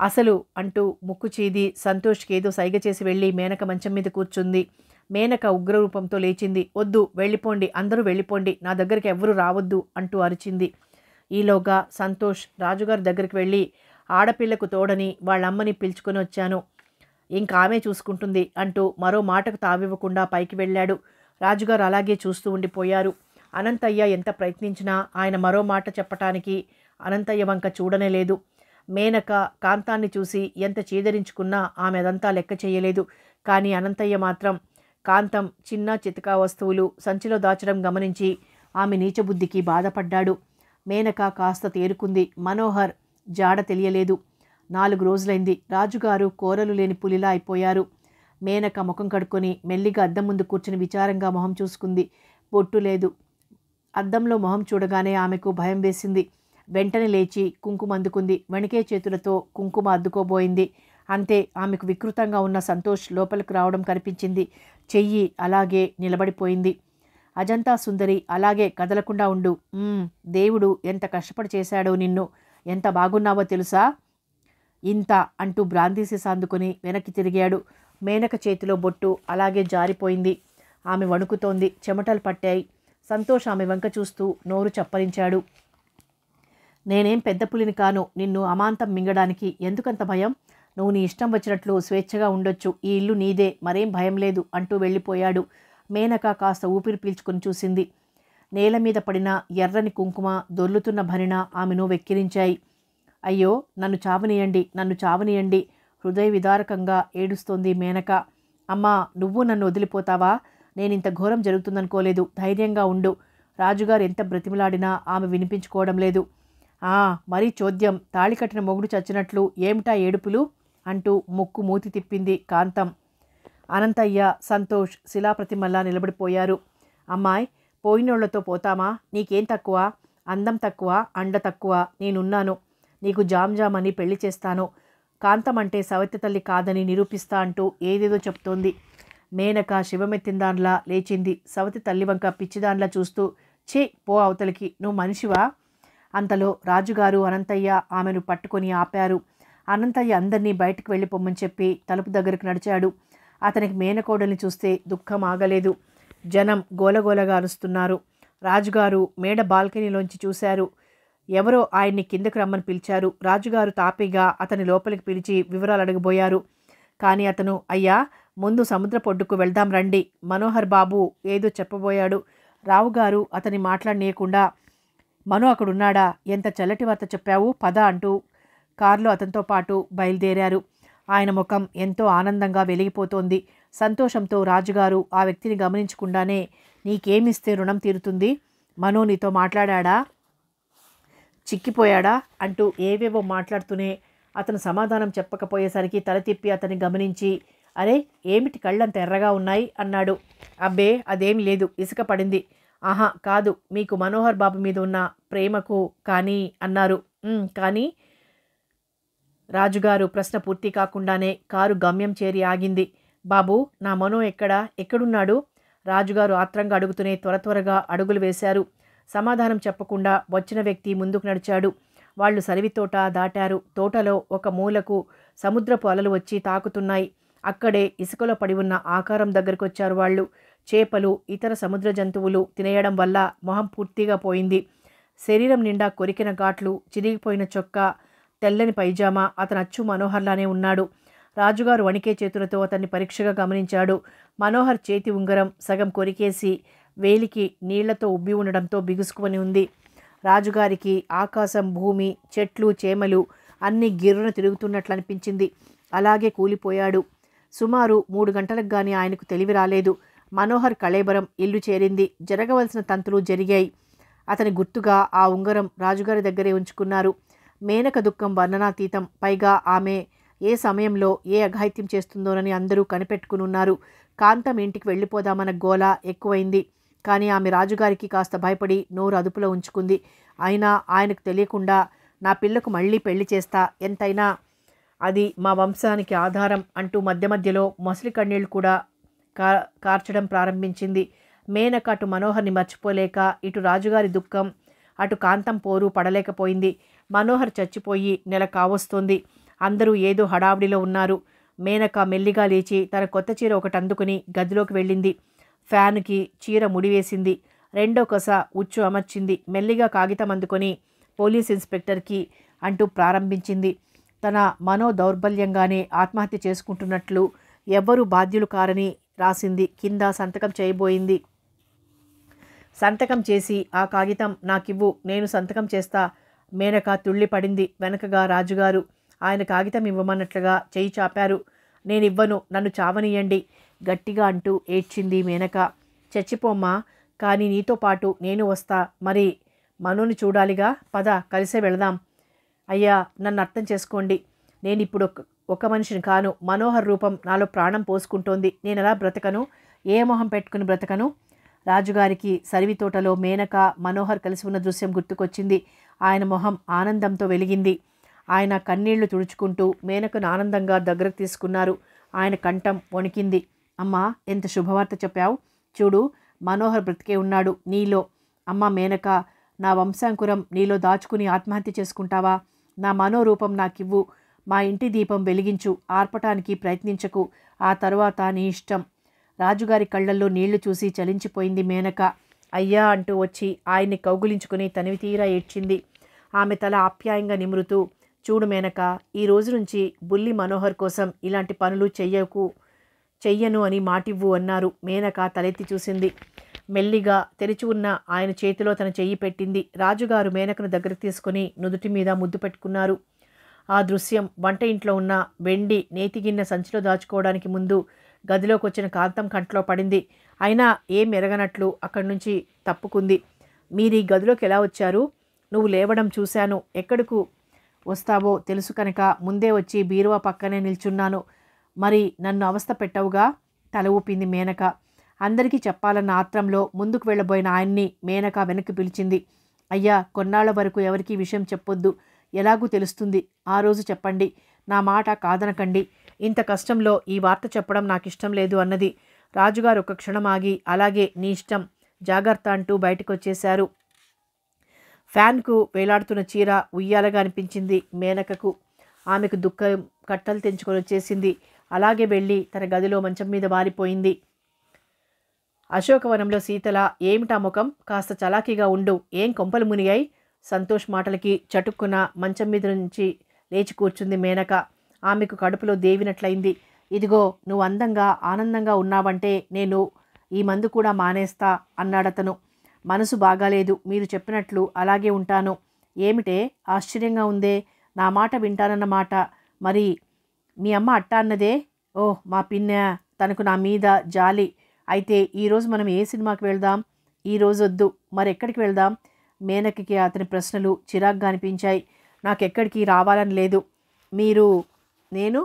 అసలు అంటూ ముక్కు చీది సంతోష్కి ఏదో సైగ చేసి వెళ్ళి మేనక మంచం మీద కూర్చుంది మేనక ఉగ్రరూపంతో లేచింది వద్దు వెళ్ళిపోండి అందరూ వెళ్ళిపోండి నా దగ్గరికి ఎవ్వరూ రావద్దు అంటూ అరిచింది ఈలోగా సంతోష్ రాజుగారి దగ్గరికి వెళ్ళి ఆడపిల్లకు తోడని వాళ్ళమ్మని పిలుచుకొని వచ్చాను ఇంకా ఆమె చూసుకుంటుంది అంటూ మరో మాటకు తావివ్వకుండా పైకి వెళ్ళాడు రాజుగారు అలాగే చూస్తూ ఉండిపోయారు అనంతయ్య ఎంత ప్రయత్నించినా ఆయన మరో మాట చెప్పటానికి అనంతయ్య వంక చూడనే లేదు మేనక కాంతాన్ని చూసి ఎంత చేదరించుకున్నా ఆమె అదంతా లెక్క చేయలేదు కానీ అనంతయ్య మాత్రం కాంతం చిన్న చితకా వస్తువులు సంచిలో దాచడం గమనించి ఆమె నీచబుద్ధికి బాధపడ్డాడు మేనక కాస్త తేరుకుంది మనోహర్ జాడ తెలియలేదు నాలుగు రోజులైంది రాజుగారు కోరలు లేని పులిలా అయిపోయారు మేనక ముఖం కడుక్కొని మెల్లిగా అద్దం ముందు కూర్చుని విచారంగా మొహం చూసుకుంది బొట్టు లేదు అద్దంలో మొహం చూడగానే ఆమెకు భయం వేసింది వెంటనే లేచి కుంకుమ అందుకుంది వణికే చేతులతో కుంకుమ అద్దుకోబోయింది అంతే ఆమెకు వికృతంగా ఉన్న సంతోష్ లోపలికి రావడం కనిపించింది చెయ్యి అలాగే నిలబడిపోయింది అజంతా సుందరి అలాగే కదలకుండా ఉండు దేవుడు ఎంత కష్టపడి చేశాడో నిన్ను ఎంత బాగున్నావో తెలుసా ఇంత అంటూ బ్రాంతి అందుకొని వెనక్కి తిరిగాడు మేనక చేతిలో బొట్టు అలాగే జారిపోయింది ఆమె వణుకుతోంది చెమటలు పట్టాయి సంతోష్ ఆమె వంక చూస్తూ నోరు చప్పరించాడు నేనేం పెద్ద పులిని కాను నిన్ను అమాంతం మింగడానికి ఎందుకంత భయం నువ్వు నీ ఇష్టం వచ్చినట్లు స్వేచ్ఛగా ఉండొచ్చు ఈ ఇల్లు నీదే మరేం భయం లేదు అంటూ వెళ్ళిపోయాడు మేనక కాస్త ఊపిరి పీల్చుకుని చూసింది నేల మీద పడిన ఎర్రని కుంకుమ దొర్లుతున్న భరిణ ఆమెను వెక్కిరించాయి అయ్యో నన్ను చావనియండి నన్ను చావనియండి హృదయ విదారకంగా ఏడుస్తోంది మేనక అమ్మా నువ్వు నన్ను వదిలిపోతావా నేనింత ఘోరం జరుగుతుందనుకోలేదు ధైర్యంగా ఉండు రాజుగారు ఎంత బ్రతిమలాడినా ఆమె వినిపించుకోవడం లేదు ఆ మరీ చోద్యం తాళి కట్టిన మొగుడు చచ్చినట్లు ఏమిటా ఏడుపులు అంటూ ముక్కు మూతి తిప్పింది కాంతం అనంతయ్య సంతోష్ శిలాప్రతిమల్లా నిలబడిపోయారు అమ్మాయి పోయినోళ్లతో పోతామా నీకేం తక్కువ అందం తక్కువ అండ తక్కువ నేనున్నాను నీకు జామ్ జామ్ అని పెళ్లి చేస్తాను కాంతం అంటే సవతి తల్లి కాదని నిరూపిస్తా అంటూ ఏదేదో చెప్తోంది మేనక శివమెత్తిందాన్లా లేచింది సవతి తల్లి వంక పిచ్చిదాన్లా చూస్తూ చే పో అవతలికి నువ్వు మనిషివా అంతలో రాజుగారు అనంతయ్య ఆమెను పట్టుకొని ఆపారు అనంతయ్య అందరినీ బయటకు వెళ్ళిపోమని చెప్పి తలుపు దగ్గరకు నడిచాడు అతనికి మేనకోడల్ని చూస్తే దుఃఖం ఆగలేదు జనం గోలగోలగా అరుస్తున్నారు రాజుగారు మేడ బాల్కనీలోంచి చూశారు ఎవరో ఆయన్ని కిందకు రమ్మని పిలిచారు రాజుగారు తాపీగా అతని లోపలికి పిలిచి వివరాలు అడగబోయారు కానీ అతను అయ్యా ముందు సముద్ర పొడ్డుకు వెళ్దాం రండి మనోహర్ బాబు ఏదో చెప్పబోయాడు రావుగారు అతని మాట్లాడనీయకుండా మను అక్కడున్నాడా ఎంత చల్లటి వార్త చెప్పావు పద అంటూ కారులో అతనితో పాటు బయలుదేరారు ఆయన ముఖం ఎంతో ఆనందంగా వెలిగిపోతోంది సంతోషంతో రాజుగారు ఆ వ్యక్తిని గమనించకుండానే నీకేమిస్తే రుణం తీరుతుంది మనో నీతో మాట్లాడా చిక్కిపోయాడా అంటూ ఏవేవో మాట్లాడుతూనే అతను సమాధానం చెప్పకపోయేసరికి తల తిప్పి అతన్ని గమనించి అరే ఏమిటి కళ్ళంత ఎర్రగా ఉన్నాయి అన్నాడు అబ్బే అదేం లేదు ఇసుక పడింది ఆహా కాదు మీకు మనోహర్ బాబు మీద ఉన్న ప్రేమకు కానీ అన్నారు కానీ రాజుగారు ప్రశ్న పూర్తి కాకుండానే కారు గమ్యం చేరి ఆగింది బాబు నా మనో ఎక్కడ ఎక్కడున్నాడు రాజుగారు ఆత్రంగా అడుగుతూనే త్వర త్వరగా అడుగులు వేశారు సమాధానం చెప్పకుండా వచ్చిన వ్యక్తి ముందుకు నడిచాడు వాళ్ళు సరివితోట దాటారు తోటలో ఒక మూలకు సముద్రపు అలలు వచ్చి తాకుతున్నాయి అక్కడే ఇసుకలో పడి ఉన్న ఆకారం దగ్గరకు వచ్చారు వాళ్ళు చేపలు ఇతర సముద్ర జంతువులు తినేయడం వల్ల మొహం పూర్తిగా పోయింది శరీరం నిండా కొరికిన ఘాట్లు చిరిగిపోయిన చొక్కా తెల్లని పైజామా అతను అచ్చు మనోహర్లానే ఉన్నాడు రాజుగారు వణికే చేతులతో అతన్ని పరీక్షగా గమనించాడు మనోహర్ చేతి ఉంగరం సగం కొరికేసి వేలికి నీళ్లతో ఉబ్బి ఉండడంతో బిగుసుకుని ఉంది రాజుగారికి ఆకాశం భూమి చెట్లు చేమలు అన్నీ గిర్రున తిరుగుతున్నట్లు అనిపించింది అలాగే కూలిపోయాడు సుమారు మూడు గంటలకు గానీ ఆయనకు తెలివి రాలేదు మనోహర్ కళేబరం ఇల్లు చేరింది జరగవలసిన తంతులు జరిగాయి అతని గుర్తుగా ఆ ఉంగరం రాజుగారి దగ్గరే ఉంచుకున్నారు మేనక దుఃఖం వర్ణనాతీతం పైగా ఆమె ఏ సమయంలో ఏ అఘాయిత్యం చేస్తుందోనని అందరూ కనిపెట్టుకుని ఉన్నారు కాంతం ఇంటికి వెళ్ళిపోదామన్న గోల ఎక్కువైంది కానీ ఆమె రాజుగారికి కాస్త భయపడి నోరు అదుపులో ఉంచుకుంది అయినా ఆయనకు తెలియకుండా నా పిల్లకు మళ్ళీ పెళ్లి చేస్తా ఎంతైనా అది మా వంశానికి ఆధారం అంటూ మధ్య మధ్యలో మొసలి కన్నీళ్లు కూడా కా కార్చడం ప్రారంభించింది మేనక అటు మనోహర్ని మర్చిపోలేక ఇటు రాజుగారి దుఃఖం అటు కాంతం పోరు పడలేకపోయింది మనోహర్ చచ్చిపోయి నెల కావస్తోంది అందరూ ఏదో హడావిడిలో ఉన్నారు మేనక మెల్లిగా లేచి తన కొత్త చీర ఒకటి అందుకుని గదిలోకి వెళ్ళింది ఫ్యాన్కి చీర ముడివేసింది రెండో కొస ఉచ్చు అమర్చింది మెల్లిగా కాగితం అందుకొని పోలీస్ ఇన్స్పెక్టర్కి అంటూ ప్రారంభించింది తన మనో దౌర్బల్యంగానే ఆత్మహత్య చేసుకుంటున్నట్లు ఎవరు బాధ్యులు కారని రాసింది కింద సంతకం చేయబోయింది సంతకం చేసి ఆ కాగితం నాకివ్వు నేను సంతకం చేస్తా మేనక తుళ్ళిపడింది వెనకగా రాజుగారు ఆయన కాగితం ఇవ్వమన్నట్లుగా చేయి చాపారు నేనివ్వను నన్ను చావనియండి గట్టిగా అంటూ ఏడ్చింది మేనక చచ్చిపోమ్మా కానీ నీతో పాటు నేను వస్తా మరి మనోని చూడాలిగా పద కలిసే వెళదాం అయ్యా నన్ను అర్థం చేసుకోండి నేను ఇప్పుడు ఒక మనిషిని కాను మనోహర్ రూపం నాలో ప్రాణం పోసుకుంటోంది నేను ఎలా బ్రతకను ఏ మొహం పెట్టుకుని బ్రతకను రాజుగారికి సరివితోటలో మేనక మనోహర్ కలిసి ఉన్న దృశ్యం గుర్తుకొచ్చింది ఆయన మొహం ఆనందంతో వెలిగింది ఆయన కన్నీళ్లు తుడుచుకుంటూ మేనకను ఆనందంగా దగ్గర తీసుకున్నారు ఆయన కంఠం వణికింది అమ్మా ఎంత శుభవార్త చెప్పావు చూడు మనోహర్ బ్రతికే ఉన్నాడు నీలో అమ్మ మేనక నా వంశాంకురం నీలో దాచుకుని ఆత్మహత్య చేసుకుంటావా నా మనోరూపం నాకివ్వు మా ఇంటి దీపం వెలిగించు ఆర్పటానికి ప్రయత్నించకు ఆ తర్వాత నీ ఇష్టం రాజుగారి కళ్ళల్లో నీళ్లు చూసి చలించిపోయింది మేనక అయ్యా అంటూ వచ్చి ఆయన్ని కౌగులించుకుని తనివి తీరా ఏడ్చింది ఆమె తల ఆప్యాయంగా నిమురుతూ చూడు మేనక ఈ రోజు నుంచి బుల్లి మనోహర్ కోసం ఇలాంటి పనులు చెయ్యకు చెయ్యను అని మాటివ్వు అన్నారు మేనక తలెత్తి చూసింది మెల్లిగా తెరిచి ఉన్న ఆయన చేతిలో తన చెయ్యి పెట్టింది రాజుగారు మేనకను దగ్గర తీసుకుని నుదుటి మీద ముద్దు పెట్టుకున్నారు ఆ దృశ్యం వంట ఇంట్లో ఉన్న వెండి నేతిగిన్న సంచిలో దాచుకోవడానికి ముందు గదిలోకి వచ్చిన కాంతం కంట్లో పడింది అయినా ఏం ఎరగనట్లు అక్కడి నుంచి తప్పుకుంది మీరు ఈ గదిలోకి ఎలా వచ్చారు నువ్వు లేవడం చూశాను ఎక్కడకు వస్తావో తెలుసు కనుక ముందే వచ్చి బీరువా పక్కనే నిల్చున్నాను మరి నన్ను అవస్థ పెట్టవుగా తల ఊపింది మేనక అందరికీ చెప్పాలన్న ఆత్రంలో ముందుకు వెళ్ళబోయిన ఆయన్ని మేనక వెనక్కి పిలిచింది అయ్యా కొన్నాళ్ల వరకు ఎవరికీ విషయం చెప్పొద్దు ఎలాగూ తెలుస్తుంది ఆ రోజు చెప్పండి నా మాట కాదనకండి ఇంత కష్టంలో ఈ వార్త చెప్పడం నాకు ఇష్టం లేదు అన్నది రాజుగారు ఒక క్షణం ఆగి అలాగే నీ ఇష్టం జాగ్రత్త అంటూ బయటకొచ్చేశారు ఫ్యాన్కు వేలాడుతున్న చీర ఉయ్యాలగా అనిపించింది మేనకకు ఆమెకు దుఃఖం కట్టలు తెంచుకొని వచ్చేసింది అలాగే వెళ్ళి తన గదిలో మంచం మీద వారిపోయింది అశోకవనంలో సీతల ఏమిటా ముఖం కాస్త చలాకీగా ఉండు ఏం కొంపలు మునిగాయి సంతోష్ మాటలకి చటుక్కున మంచం మీద నుంచి లేచి కూర్చుంది మేనక ఆమెకు కడుపులో దేవినట్లయింది ఇదిగో నువ్వు అందంగా ఆనందంగా ఉన్నావంటే నేను ఈ మందు కూడా మానేస్తా అన్నాడతను మనసు బాగాలేదు మీరు చెప్పినట్లు అలాగే ఉంటాను ఏమిటే ఆశ్చర్యంగా ఉందే నా మాట వింటానన్నమాట మరి మీ అమ్మ అట్ట అన్నదే ఓ మా పిన్న తనకు నా మీద జాలి అయితే ఈరోజు మనం ఏ సినిమాకి వెళ్దాం ఈరోజు వద్దు మరి ఎక్కడికి వెళ్దాం మేనకకి అతని ప్రశ్నలు చిరాగ్గా అనిపించాయి నాకెక్కడికి రావాలని లేదు మీరు నేను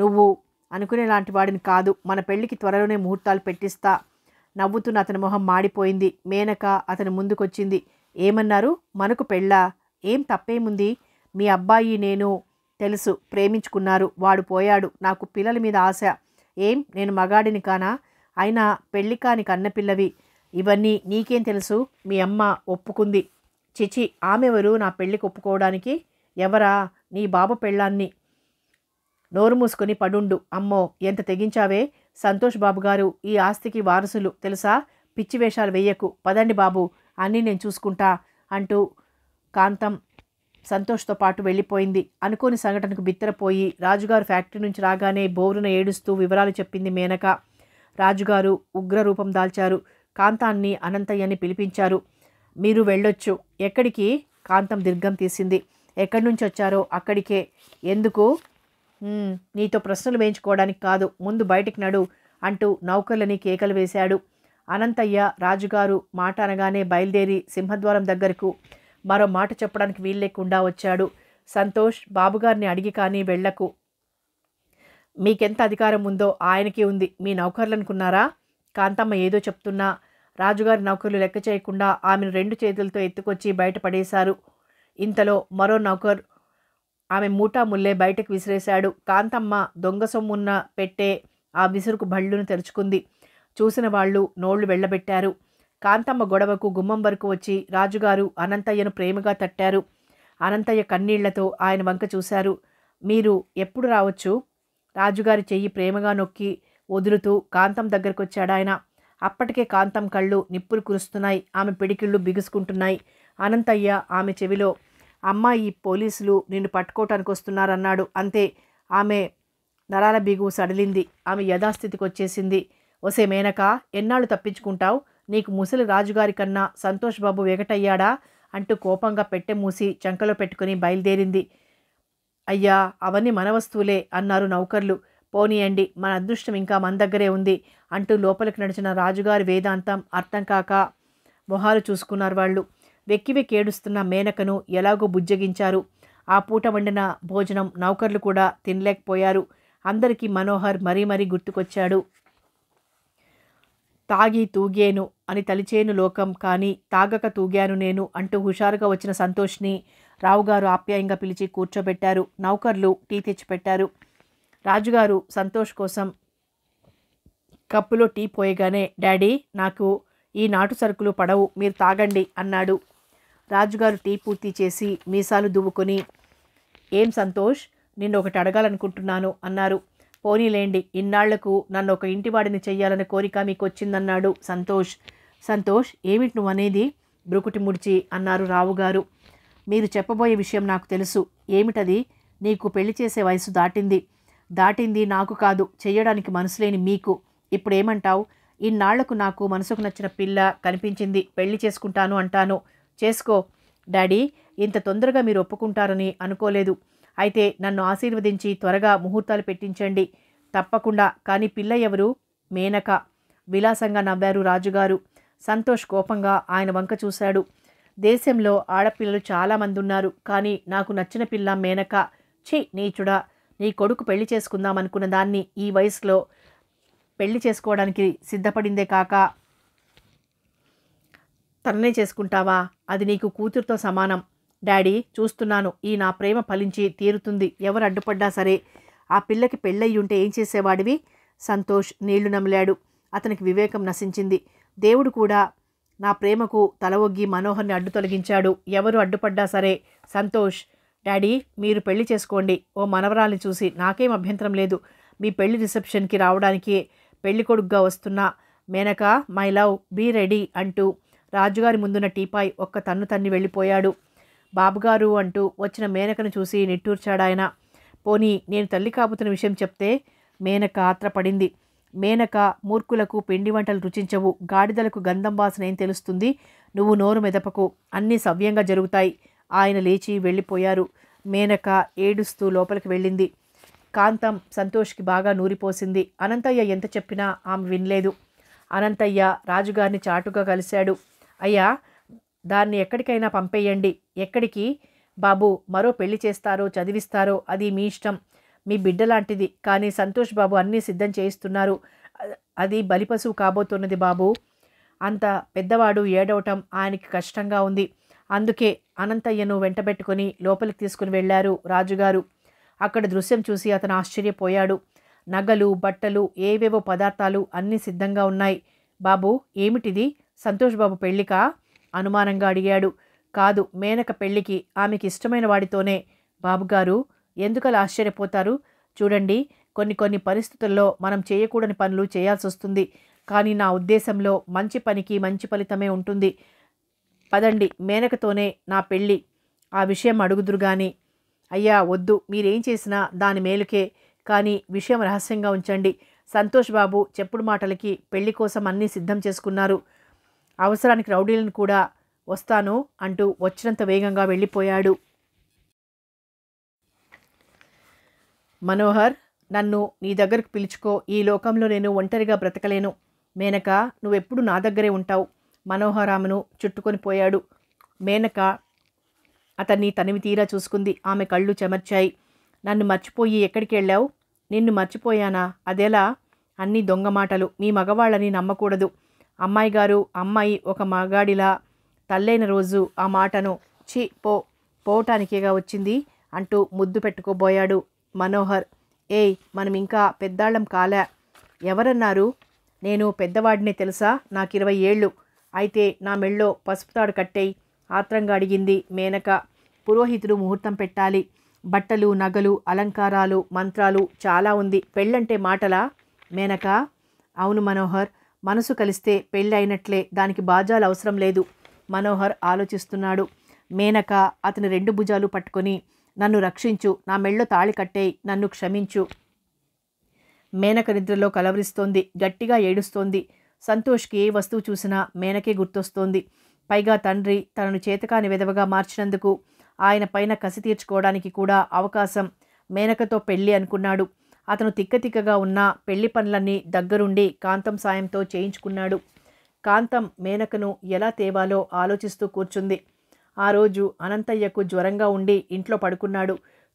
నువ్వు అనుకునేలాంటి వాడిని కాదు మన పెళ్లికి త్వరలోనే ముహూర్తాలు పెట్టిస్తా నవ్వుతున్న అతని మొహం మాడిపోయింది మేనక అతని ముందుకొచ్చింది ఏమన్నారు మనకు పెళ్ళా ఏం తప్పేముంది మీ అబ్బాయి నేను తెలుసు ప్రేమించుకున్నారు వాడు పోయాడు నాకు పిల్లల మీద ఆశ ఏం నేను మగాడిని కానా అయినా పెళ్లి కాని కన్నపిల్లవి ఇవన్నీ నీకేం తెలుసు మీ అమ్మ ఒప్పుకుంది చిచి ఆమెవరు నా పెళ్ళికి ఒప్పుకోవడానికి ఎవరా నీ బాబు పెళ్ళాన్ని నోరు మూసుకుని పడుండు అమ్మో ఎంత తెగించావే సంతోష్ బాబు గారు ఈ ఆస్తికి వారసులు తెలుసా పిచ్చివేషాలు వెయ్యకు పదండి బాబు అన్నీ నేను చూసుకుంటా అంటూ కాంతం సంతోష్తో పాటు వెళ్ళిపోయింది అనుకోని సంఘటనకు బిత్తరపోయి రాజుగారు ఫ్యాక్టరీ నుంచి రాగానే బోరున ఏడుస్తూ వివరాలు చెప్పింది మేనక రాజుగారు ఉగ్ర రూపం దాల్చారు కాంతాన్ని అనంతయ్యని పిలిపించారు మీరు వెళ్ళొచ్చు ఎక్కడికి కాంతం దీర్ఘం తీసింది ఎక్కడి నుంచి వచ్చారో అక్కడికే ఎందుకు నీతో ప్రశ్నలు వేయించుకోవడానికి కాదు ముందు బయటికి నడు అంటూ నౌకర్లని కేకలు వేశాడు అనంతయ్య రాజుగారు మాట అనగానే బయలుదేరి సింహద్వారం దగ్గరకు మరో మాట చెప్పడానికి వీల్లేకుండా వచ్చాడు సంతోష్ బాబుగారిని అడిగి కానీ వెళ్లకు మీకెంత అధికారం ఉందో ఆయనకి ఉంది మీ నౌకర్లనుకున్నారా కాంతమ్మ ఏదో చెప్తున్నా రాజుగారి నౌకర్లు లెక్క చేయకుండా ఆమెను రెండు చేతులతో ఎత్తుకొచ్చి బయటపడేశారు ఇంతలో మరో నౌకర్ ఆమె మూటా ముల్లే బయటకు విసిరేశాడు కాంతమ్మ దొంగ సొమ్మున్న పెట్టే ఆ విసురుకు భళ్ళును తెరుచుకుంది చూసిన వాళ్ళు నోళ్లు వెళ్ళబెట్టారు కాంతమ్మ గొడవకు గుమ్మం వరకు వచ్చి రాజుగారు అనంతయ్యను ప్రేమగా తట్టారు అనంతయ్య కన్నీళ్లతో ఆయన వంక చూశారు మీరు ఎప్పుడు రావచ్చు రాజుగారి చెయ్యి ప్రేమగా నొక్కి వదులుతూ కాంతం దగ్గరకు వచ్చాడు ఆయన అప్పటికే కాంతం కళ్ళు నిప్పులు కురుస్తున్నాయి ఆమె పిడికిళ్ళు బిగుసుకుంటున్నాయి అనంతయ్య ఆమె చెవిలో అమ్మ ఈ పోలీసులు నిన్ను పట్టుకోవటానికి వస్తున్నారన్నాడు అంతే ఆమె నరాల బిగు సడలింది ఆమె యథాస్థితికి వచ్చేసింది ఒసే మేనక ఎన్నాళ్ళు తప్పించుకుంటావు నీకు ముసలి రాజుగారి కన్నా సంతోష్ బాబు వెగటయ్యాడా అంటూ కోపంగా పెట్టె మూసి చంకలో పెట్టుకుని బయలుదేరింది అయ్యా అవన్నీ మన వస్తువులే అన్నారు నౌకర్లు పోనీయండి మన అదృష్టం ఇంకా మన దగ్గరే ఉంది అంటూ లోపలికి నడిచిన రాజుగారి వేదాంతం అర్థం కాక మొహాలు చూసుకున్నారు వాళ్ళు వెక్కి వెక్కి ఏడుస్తున్న మేనకను ఎలాగో బుజ్జగించారు ఆ పూట వండిన భోజనం నౌకర్లు కూడా తినలేకపోయారు అందరికీ మనోహర్ మరీ మరీ గుర్తుకొచ్చాడు తాగి తూగేను అని తలిచేను లోకం కానీ తాగక తూగాను నేను అంటూ హుషారుగా వచ్చిన సంతోష్ని రావుగారు ఆప్యాయంగా పిలిచి కూర్చోబెట్టారు నౌకర్లు టీ తెచ్చిపెట్టారు రాజుగారు సంతోష్ కోసం కప్పులో టీ పోయగానే డాడీ నాకు ఈ నాటు సరుకులు పడవు మీరు తాగండి అన్నాడు రాజుగారు టీ పూర్తి చేసి మీసాలు దువ్వుకొని ఏం సంతోష్ నిన్ను ఒకటి అడగాలనుకుంటున్నాను అన్నారు పోనీలేండి ఇన్నాళ్లకు నన్ను ఒక ఇంటివాడిని చెయ్యాలని కోరిక మీకు వచ్చిందన్నాడు సంతోష్ సంతోష్ ఏమిటి నువ్వు అనేది బ్రుకుటి ముడిచి అన్నారు రావుగారు మీరు చెప్పబోయే విషయం నాకు తెలుసు ఏమిటది నీకు పెళ్లి చేసే వయసు దాటింది దాటింది నాకు కాదు చేయడానికి లేని మీకు ఇప్పుడు ఏమంటావు ఇన్నాళ్లకు నాకు మనసుకు నచ్చిన పిల్ల కనిపించింది పెళ్లి చేసుకుంటాను అంటాను చేసుకో డాడీ ఇంత తొందరగా మీరు ఒప్పుకుంటారని అనుకోలేదు అయితే నన్ను ఆశీర్వదించి త్వరగా ముహూర్తాలు పెట్టించండి తప్పకుండా కానీ పిల్ల ఎవరు మేనక విలాసంగా నవ్వారు రాజుగారు సంతోష్ కోపంగా ఆయన వంక చూశాడు దేశంలో ఆడపిల్లలు చాలామంది ఉన్నారు కానీ నాకు నచ్చిన పిల్ల మేనక ఛీ నీచుడా నీ కొడుకు పెళ్లి చేసుకుందాం అనుకున్న దాన్ని ఈ వయసులో పెళ్లి చేసుకోవడానికి సిద్ధపడిందే కాక తననే చేసుకుంటావా అది నీకు కూతురుతో సమానం డాడీ చూస్తున్నాను ఈ నా ప్రేమ ఫలించి తీరుతుంది ఎవరు అడ్డుపడ్డా సరే ఆ పిల్లకి ఉంటే ఏం చేసేవాడివి సంతోష్ నీళ్లు నమిలాడు అతనికి వివేకం నశించింది దేవుడు కూడా నా ప్రేమకు తలవొగ్గి మనోహర్ని అడ్డు తొలగించాడు ఎవరు అడ్డుపడ్డా సరే సంతోష్ డాడీ మీరు పెళ్లి చేసుకోండి ఓ మనవరాల్ని చూసి నాకేం అభ్యంతరం లేదు మీ పెళ్లి రిసెప్షన్కి రావడానికి పెళ్లి కొడుకుగా వస్తున్న Menaka my love be ready అంటూ రాజుగారి ముందున్న టీపాయ్ ఒక్క తన్ను తన్ని వెళ్ళిపోయాడు బాబుగారు అంటూ వచ్చిన మేనకను చూసి నిట్టూర్చాడాయన పోనీ నేను తల్లి కాపుతున్న విషయం చెప్తే మేనక ఆత్రపడింది మేనక మూర్ఖులకు పిండి వంటలు రుచించవు గాడిదలకు గంధం వాసన ఏం తెలుస్తుంది నువ్వు నోరు మెదపకు అన్నీ సవ్యంగా జరుగుతాయి ఆయన లేచి వెళ్ళిపోయారు మేనక ఏడుస్తూ లోపలికి వెళ్ళింది కాంతం సంతోష్కి బాగా నూరిపోసింది అనంతయ్య ఎంత చెప్పినా ఆమె వినలేదు అనంతయ్య రాజుగారిని చాటుగా కలిశాడు అయ్యా దాన్ని ఎక్కడికైనా పంపేయండి ఎక్కడికి బాబు మరో పెళ్లి చేస్తారో చదివిస్తారో అది మీ ఇష్టం మీ బిడ్డ లాంటిది కానీ సంతోష్ బాబు అన్నీ సిద్ధం చేయిస్తున్నారు అది బలిపశువు కాబోతున్నది బాబు అంత పెద్దవాడు ఏడవటం ఆయనకి కష్టంగా ఉంది అందుకే అనంతయ్యను వెంటబెట్టుకుని లోపలికి తీసుకుని వెళ్ళారు రాజుగారు అక్కడ దృశ్యం చూసి అతను ఆశ్చర్యపోయాడు నగలు బట్టలు ఏవేవో పదార్థాలు అన్నీ సిద్ధంగా ఉన్నాయి బాబు ఏమిటిది సంతోష్ బాబు పెళ్లికా అనుమానంగా అడిగాడు కాదు మేనక పెళ్లికి ఆమెకి ఇష్టమైన వాడితోనే బాబుగారు ఎందుకలా ఆశ్చర్యపోతారు చూడండి కొన్ని కొన్ని పరిస్థితుల్లో మనం చేయకూడని పనులు చేయాల్సి వస్తుంది కానీ నా ఉద్దేశంలో మంచి పనికి మంచి ఫలితమే ఉంటుంది పదండి మేనకతోనే నా పెళ్ళి ఆ విషయం అడుగుదురు కానీ అయ్యా వద్దు మీరేం చేసినా దాని మేలుకే కానీ విషయం రహస్యంగా ఉంచండి సంతోష్ బాబు చెప్పుడు మాటలకి పెళ్లి కోసం అన్నీ సిద్ధం చేసుకున్నారు అవసరానికి రౌడీలను కూడా వస్తాను అంటూ వచ్చినంత వేగంగా వెళ్ళిపోయాడు మనోహర్ నన్ను నీ దగ్గరకు పిలుచుకో ఈ లోకంలో నేను ఒంటరిగా బ్రతకలేను మేనక నువ్వెప్పుడు నా దగ్గరే ఉంటావు మనోహరామును చుట్టుకొని పోయాడు మేనక అతన్ని తనివి తీరా చూసుకుంది ఆమె కళ్ళు చెమర్చాయి నన్ను మర్చిపోయి ఎక్కడికి వెళ్ళావు నిన్ను మర్చిపోయానా అదెలా అన్ని దొంగ మాటలు మీ మగవాళ్ళని నమ్మకూడదు అమ్మాయి గారు అమ్మాయి ఒక మగాడిలా తల్లైన రోజు ఆ మాటను చి పో పోవటానికేగా వచ్చింది అంటూ ముద్దు పెట్టుకోబోయాడు మనోహర్ ఏయ్ మనం ఇంకా పెద్దాళ్ళం కాలే ఎవరన్నారు నేను పెద్దవాడినే తెలుసా నాకు ఇరవై ఏళ్ళు అయితే నా మెళ్ళో పసుపు తాడు కట్టేయి ఆత్రంగా అడిగింది మేనక పురోహితుడు ముహూర్తం పెట్టాలి బట్టలు నగలు అలంకారాలు మంత్రాలు చాలా ఉంది పెళ్ళంటే మాటలా మేనక అవును మనోహర్ మనసు కలిస్తే పెళ్ళి అయినట్లే దానికి బాజాలు అవసరం లేదు మనోహర్ ఆలోచిస్తున్నాడు మేనక అతని రెండు భుజాలు పట్టుకొని నన్ను రక్షించు నా మెళ్ళో తాళి కట్టేయి నన్ను క్షమించు మేనక నిద్రలో కలవరిస్తోంది గట్టిగా ఏడుస్తోంది సంతోష్కి ఏ వస్తువు చూసినా మేనకే గుర్తొస్తోంది పైగా తండ్రి తనను చేతకాని విధవగా మార్చినందుకు ఆయన పైన కసి తీర్చుకోవడానికి కూడా అవకాశం మేనకతో పెళ్ళి అనుకున్నాడు అతను తిక్కతిక్కగా ఉన్న పెళ్లి పనులన్నీ దగ్గరుండి కాంతం సాయంతో చేయించుకున్నాడు కాంతం మేనకను ఎలా తేవాలో ఆలోచిస్తూ కూర్చుంది ఆ రోజు అనంతయ్యకు జ్వరంగా ఉండి ఇంట్లో పడుకున్నాడు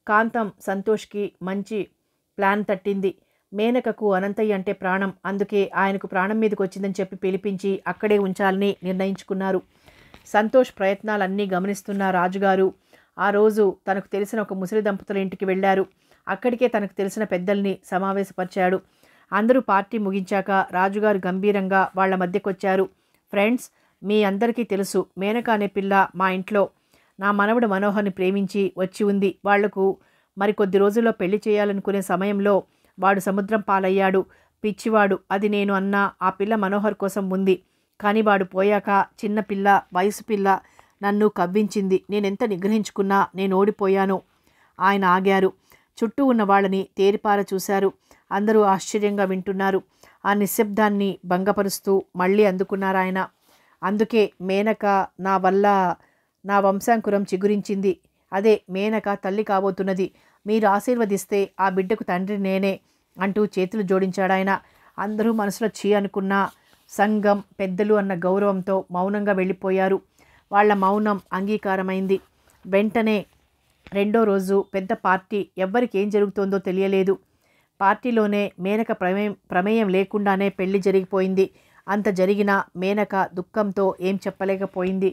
కాంతం సంతోష్కి మంచి ప్లాన్ తట్టింది మేనకకు అనంతయ్య అంటే ప్రాణం అందుకే ఆయనకు ప్రాణం మీదకి వచ్చిందని చెప్పి పిలిపించి అక్కడే ఉంచాలని నిర్ణయించుకున్నారు సంతోష్ ప్రయత్నాలన్నీ గమనిస్తున్న రాజుగారు ఆ రోజు తనకు తెలిసిన ఒక ముసలి దంపతుల ఇంటికి వెళ్ళారు అక్కడికే తనకు తెలిసిన పెద్దల్ని సమావేశపరిచాడు అందరూ పార్టీ ముగించాక రాజుగారు గంభీరంగా వాళ్ల మధ్యకొచ్చారు ఫ్రెండ్స్ మీ అందరికీ తెలుసు మేనక అనే పిల్ల మా ఇంట్లో నా మనవడు మనోహర్ని ప్రేమించి వచ్చి ఉంది వాళ్లకు మరికొద్ది రోజుల్లో పెళ్లి చేయాలనుకునే సమయంలో వాడు సముద్రం పాలయ్యాడు పిచ్చివాడు అది నేను అన్నా ఆ పిల్ల మనోహర్ కోసం ఉంది కానీ వాడు పోయాక చిన్న పిల్ల వయసు పిల్ల నన్ను కవ్వించింది నేనెంత నిగ్రహించుకున్నా నేను ఓడిపోయాను ఆయన ఆగారు చుట్టూ ఉన్న వాళ్ళని తేరిపార చూశారు అందరూ ఆశ్చర్యంగా వింటున్నారు ఆ నిశ్శబ్దాన్ని భంగపరుస్తూ మళ్ళీ అందుకున్నారు ఆయన అందుకే మేనక నా వల్ల నా వంశాంకురం చిగురించింది అదే మేనక తల్లి కాబోతున్నది మీరు ఆశీర్వదిస్తే ఆ బిడ్డకు తండ్రి నేనే అంటూ చేతులు జోడించాడాయన అందరూ మనసులో చీ అనుకున్న సంఘం పెద్దలు అన్న గౌరవంతో మౌనంగా వెళ్ళిపోయారు వాళ్ల మౌనం అంగీకారమైంది వెంటనే రెండో రోజు పెద్ద పార్టీ ఎవ్వరికి ఏం జరుగుతోందో తెలియలేదు పార్టీలోనే మేనక ప్రమేయం ప్రమేయం లేకుండానే పెళ్లి జరిగిపోయింది అంత జరిగిన మేనక దుఃఖంతో ఏం చెప్పలేకపోయింది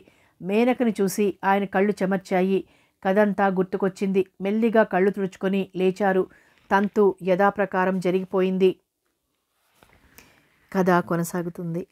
మేనకని చూసి ఆయన కళ్ళు చెమర్చాయి కదంతా గుర్తుకొచ్చింది మెల్లిగా కళ్ళు తుడుచుకొని లేచారు తంతు యథాప్రకారం జరిగిపోయింది కథ కొనసాగుతుంది